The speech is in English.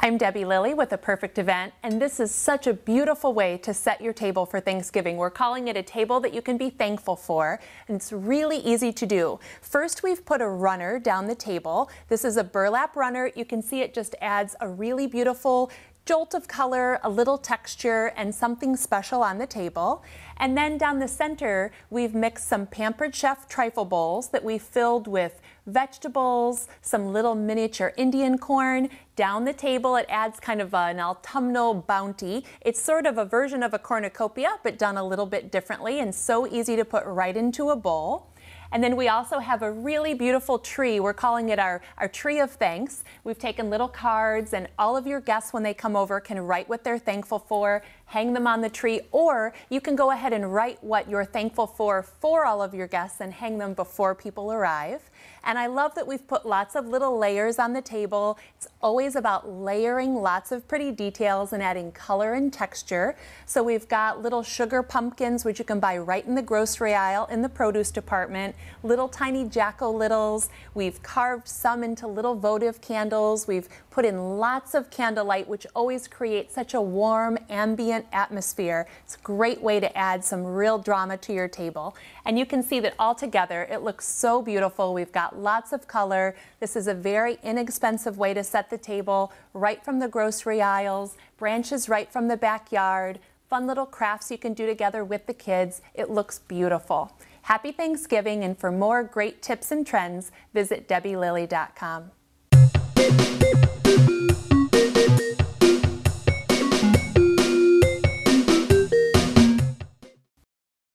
I'm Debbie Lilly with A Perfect Event, and this is such a beautiful way to set your table for Thanksgiving. We're calling it a table that you can be thankful for, and it's really easy to do. First, we've put a runner down the table. This is a burlap runner. You can see it just adds a really beautiful jolt of color, a little texture, and something special on the table. And then down the center, we've mixed some Pampered Chef trifle bowls that we filled with vegetables, some little miniature Indian corn. Down the table, it adds kind of an autumnal bounty. It's sort of a version of a cornucopia, but done a little bit differently and so easy to put right into a bowl. And then we also have a really beautiful tree. We're calling it our, our tree of thanks. We've taken little cards and all of your guests when they come over can write what they're thankful for, hang them on the tree, or you can go ahead and write what you're thankful for for all of your guests and hang them before people arrive. And I love that we've put lots of little layers on the table. It's always about layering lots of pretty details and adding color and texture. So we've got little sugar pumpkins, which you can buy right in the grocery aisle in the produce department little tiny jack-o'-littles. We've carved some into little votive candles. We've put in lots of candlelight, which always creates such a warm, ambient atmosphere. It's a great way to add some real drama to your table. And you can see that all together, it looks so beautiful. We've got lots of color. This is a very inexpensive way to set the table right from the grocery aisles, branches right from the backyard, fun little crafts you can do together with the kids. It looks beautiful. Happy Thanksgiving, and for more great tips and trends, visit debbielilly.com.